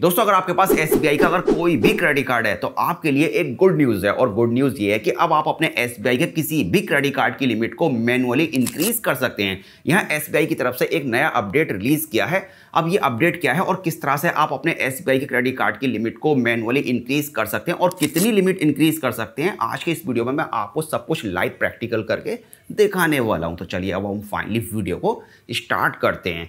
दोस्तों अगर आपके पास एस का अगर कोई भी क्रेडिट कार्ड है तो आपके लिए एक गुड न्यूज़ है और गुड न्यूज़ ये है कि अब आप अपने एस के किसी भी क्रेडिट कार्ड की लिमिट को मैनुअली इंक्रीज कर सकते हैं यहाँ एस की तरफ से एक नया अपडेट रिलीज़ किया है अब ये अपडेट क्या है और किस तरह से आप अपने एस के क्रेडिट कार्ड की लिमिट को मैनुअली इंक्रीज कर सकते हैं और कितनी लिमिट इंक्रीज कर सकते हैं आज के इस वीडियो में मैं आपको सब कुछ लाइव प्रैक्टिकल करके दिखाने वाला हूँ तो चलिए अब हम फाइनली वीडियो को स्टार्ट करते हैं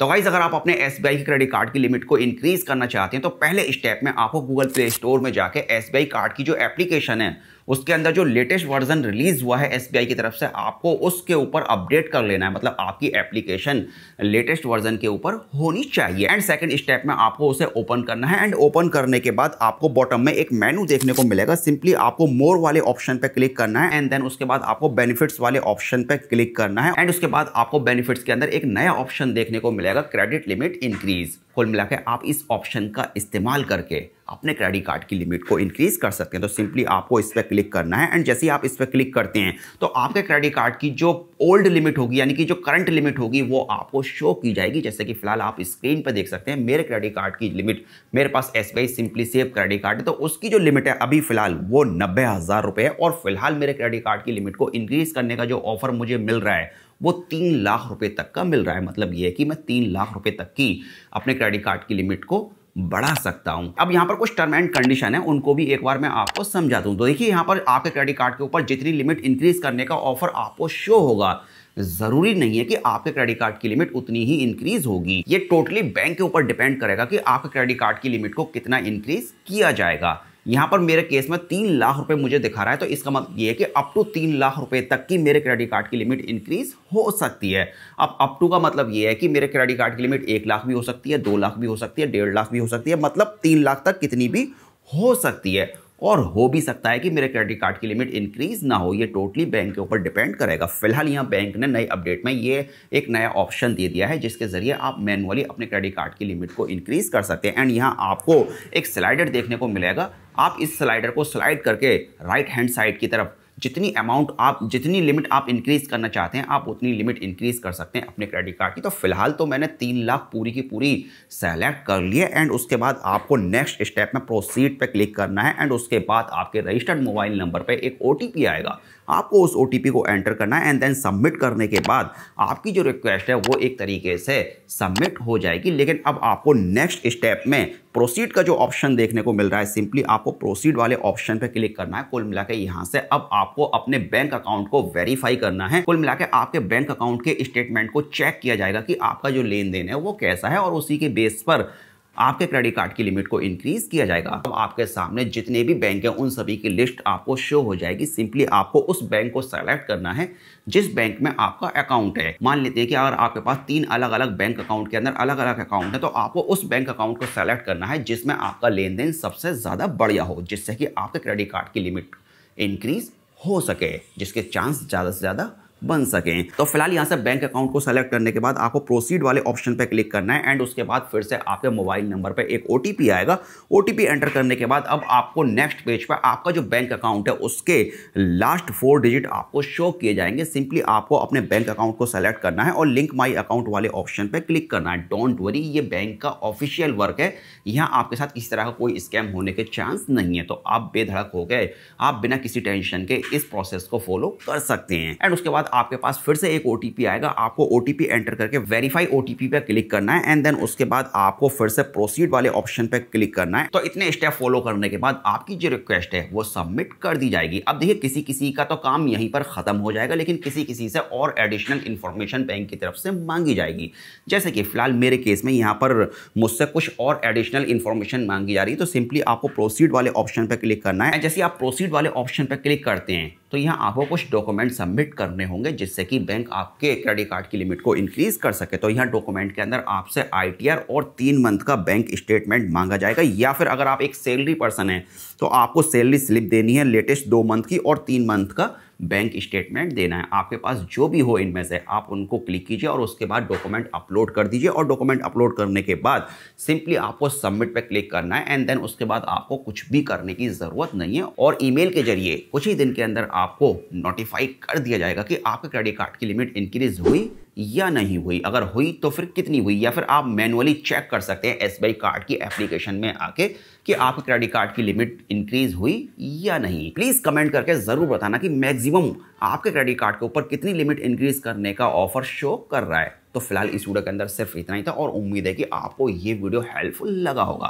तो वाइज अगर आप अपने एस के क्रेडिट कार्ड की लिमिट को इंक्रीज करना चाहते हैं तो पहले स्टेप में आपको गूगल प्ले स्टोर में जाकर एस कार्ड की जो एप्लीकेशन है उसके अंदर जो लेटेस्ट वर्जन रिलीज हुआ है एस की तरफ से आपको उसके ऊपर अपडेट कर लेना है मतलब आपकी एप्लीकेशन लेटेस्ट वर्जन के ऊपर होनी चाहिए एंड सेकेंड स्टेप में आपको उसे ओपन करना है एंड ओपन करने के बाद आपको बॉटम में एक मेन्यू देखने को मिलेगा सिंपली आपको मोर वाले ऑप्शन पर क्लिक करना है एंड देन उसके बाद आपको बेनिफिट्स वाले ऑप्शन पर क्लिक करना है एंड उसके बाद आपको बेनिफिट्स के अंदर एक नया ऑप्शन देखने को मिलेगा क्रेडिट लिमिट इंक्रीज कुल मिला आप इस ऑप्शन का इस्तेमाल करके अपने क्रेडिट कार्ड की लिमिट को इंक्रीज़ कर सकते हैं तो सिंपली आपको इस पर क्लिक करना है एंड जैसे ही आप इस पर क्लिक करते हैं तो आपके क्रेडिट कार्ड की जो ओल्ड लिमिट होगी यानी कि जो करंट लिमिट होगी वो आपको शो की जाएगी जैसे कि फिलहाल आप स्क्रीन पर देख सकते हैं मेरे क्रेडिट कार्ड की लिमिट मेरे पास एस सिंपली सेव क्रेडिट कार्ड है तो उसकी जो लिमिट है अभी फिलहाल वो नब्बे हज़ार रुपये है और फिलहाल मेरे क्रेडिट कार्ड की लिमिट को इंक्रीज़ करने का जो ऑफर मुझे मिल रहा है वो तीन लाख रुपए तक का मिल रहा है मतलब ये है कि मैं तीन लाख रुपए तक की अपने क्रेडिट कार्ड की लिमिट को बढ़ा सकता हूं अब यहाँ पर कुछ टर्म एंड कंडीशन है उनको भी एक बार मैं आपको समझा दूँ तो देखिए यहाँ पर आपके क्रेडिट कार्ड के ऊपर जितनी लिमिट इंक्रीज करने का ऑफर आपको शो होगा ज़रूरी नहीं है कि आपके क्रेडिट कार्ड की लिमिट उतनी ही इंक्रीज होगी ये टोटली बैंक के ऊपर डिपेंड करेगा कि आपके क्रेडिट कार्ड की लिमिट को कितना इंक्रीज किया जाएगा यहाँ पर मेरे केस में तीन लाख रुपये मुझे दिखा रहा है तो इसका मतलब ये है कि अप टू तीन लाख रुपये तक की मेरे क्रेडिट कार्ड की लिमिट इंक्रीज हो सकती है अब अप टू का मतलब ये है कि मेरे क्रेडिट कार्ड की लिमिट एक लाख भी हो सकती है दो लाख भी हो सकती है डेढ़ लाख भी हो सकती है मतलब तीन लाख तक कितनी भी हो सकती है और हो भी सकता है कि मेरे क्रेडिट कार्ड की लिमिट इंक्रीज ना हो ये टोटली बैंक के ऊपर डिपेंड करेगा फिलहाल यहाँ बैंक ने नए अपडेट में ये एक नया ऑप्शन दे दिया है जिसके जरिए आप मैनुअली अपने क्रेडिट कार्ड की लिमिट को इंक्रीज कर सकते हैं एंड यहाँ आपको एक स्लाइडर देखने को मिलेगा आप इस स्लाइडर को स्लाइड करके राइट हैंड साइड की तरफ जितनी अमाउंट आप जितनी लिमिट आप इंक्रीज़ करना चाहते हैं आप उतनी लिमिट इंक्रीज़ कर सकते हैं अपने क्रेडिट कार्ड की तो फिलहाल तो मैंने तीन लाख पूरी की पूरी सेलेक्ट कर लिए एंड उसके बाद आपको नेक्स्ट स्टेप में प्रोसीड पे क्लिक करना है एंड उसके बाद आपके रजिस्टर्ड मोबाइल नंबर पे एक ओ आएगा आपको उस ओ को एंटर करना है एंड देन सबमिट करने के बाद आपकी जो रिक्वेस्ट है वो एक तरीके से सबमिट हो जाएगी लेकिन अब आपको नेक्स्ट स्टेप में प्रोसीड का जो ऑप्शन देखने को मिल रहा है सिंपली आपको प्रोसीड वाले ऑप्शन पर क्लिक करना है कुल मिला के यहाँ से अब आपको अपने बैंक अकाउंट को वेरीफाई करना है कुल मिला के आपके बैंक अकाउंट के स्टेटमेंट को चेक किया जाएगा कि आपका जो लेन देन है वो कैसा है और उसी के बेस पर आपके क्रेडिट कार्ड की लिमिट को इंक्रीज किया जाएगा अब तो आपके सामने जितने भी बैंक हैं उन सभी की लिस्ट आपको शो हो जाएगी सिंपली आपको उस बैंक को सेलेक्ट करना है जिस बैंक में आपका अकाउंट है मान लेते हैं कि अगर आपके पास तीन अलग अलग बैंक अकाउंट के अंदर अलग अलग अकाउंट है तो आपको उस बैंक अकाउंट को सेलेक्ट करना है जिसमें आपका लेन देन सबसे ज़्यादा बढ़िया हो जिससे कि आपके क्रेडिट कार्ड की लिमिट इंक्रीज हो सके जिसके चांस ज़्यादा से ज़्यादा बन सकें तो फिलहाल यहाँ से बैंक अकाउंट को सेलेक्ट करने के बाद आपको प्रोसीड वाले ऑप्शन पर क्लिक करना है एंड उसके बाद फिर से आपके मोबाइल नंबर पर एक ओ आएगा ओ एंटर करने के बाद अब आपको नेक्स्ट पेज पर आपका जो बैंक अकाउंट है उसके लास्ट फोर डिजिट आपको शो किए जाएंगे सिंपली आपको अपने बैंक अकाउंट को सेलेक्ट करना है और लिंक माई अकाउंट वाले ऑप्शन पर क्लिक करना है डोंट वरी ये बैंक का ऑफिशियल वर्क है यहाँ आपके साथ किसी तरह का कोई स्कैम होने के चांस नहीं है तो आप बेधड़क हो गए आप बिना किसी टेंशन के इस प्रोसेस को फॉलो कर सकते हैं एंड उसके बाद बाद आपके पास फिर से एक ओ आएगा आपको ओ एंटर करके वेरीफाई ओ पर क्लिक करना है एंड देन उसके बाद आपको फिर से प्रोसीड वाले ऑप्शन पर क्लिक करना है तो इतने स्टेप फॉलो करने के बाद आपकी जो रिक्वेस्ट है वो सबमिट कर दी जाएगी अब देखिए किसी किसी का तो काम यहीं पर खत्म हो जाएगा लेकिन किसी किसी से और एडिशनल इंफॉर्मेशन बैंक की तरफ से मांगी जाएगी जैसे कि फिलहाल मेरे केस में यहां पर मुझसे कुछ और एडिशनल इंफॉर्मेशन मांगी जा रही है तो सिंपली आपको प्रोसीड वाले ऑप्शन पर क्लिक करना है जैसे आप प्रोसीड वाले ऑप्शन पर क्लिक करते हैं तो यहाँ आपको कुछ डॉक्यूमेंट सबमिट करने होंगे जिससे कि बैंक आपके क्रेडिट कार्ड की लिमिट को इंक्रीज़ कर सके तो यहाँ डॉक्यूमेंट के अंदर आपसे आईटीआर और तीन मंथ का बैंक स्टेटमेंट मांगा जाएगा या फिर अगर आप एक सैलरी पर्सन हैं तो आपको सैलरी स्लिप देनी है लेटेस्ट दो मंथ की और तीन मंथ का बैंक स्टेटमेंट देना है आपके पास जो भी हो इनमें से आप उनको क्लिक कीजिए और उसके बाद डॉक्यूमेंट अपलोड कर दीजिए और डॉक्यूमेंट अपलोड करने के बाद सिंपली आपको सबमिट पर क्लिक करना है एंड देन उसके बाद आपको कुछ भी करने की ज़रूरत नहीं है और ई के जरिए कुछ ही दिन के अंदर आपको नोटिफाई कर दिया जाएगा कि आपके क्रेडिट कार्ड की लिमिट इंक्रीज हुई या नहीं हुई अगर हुई तो फिर कितनी हुई या फिर आप मैनुअली चेक कर सकते हैं एस कार्ड की एप्लीकेशन में आके कि आपके क्रेडिट कार्ड की लिमिट इंक्रीज हुई या नहीं प्लीज़ कमेंट करके ज़रूर बताना कि मैक्सिमम आपके क्रेडिट कार्ड के ऊपर कितनी लिमिट इंक्रीज करने का ऑफर शो कर रहा है तो फिलहाल इस वीडियो के अंदर सिर्फ इतना ही था और उम्मीद है कि आपको ये वीडियो हेल्पफुल लगा होगा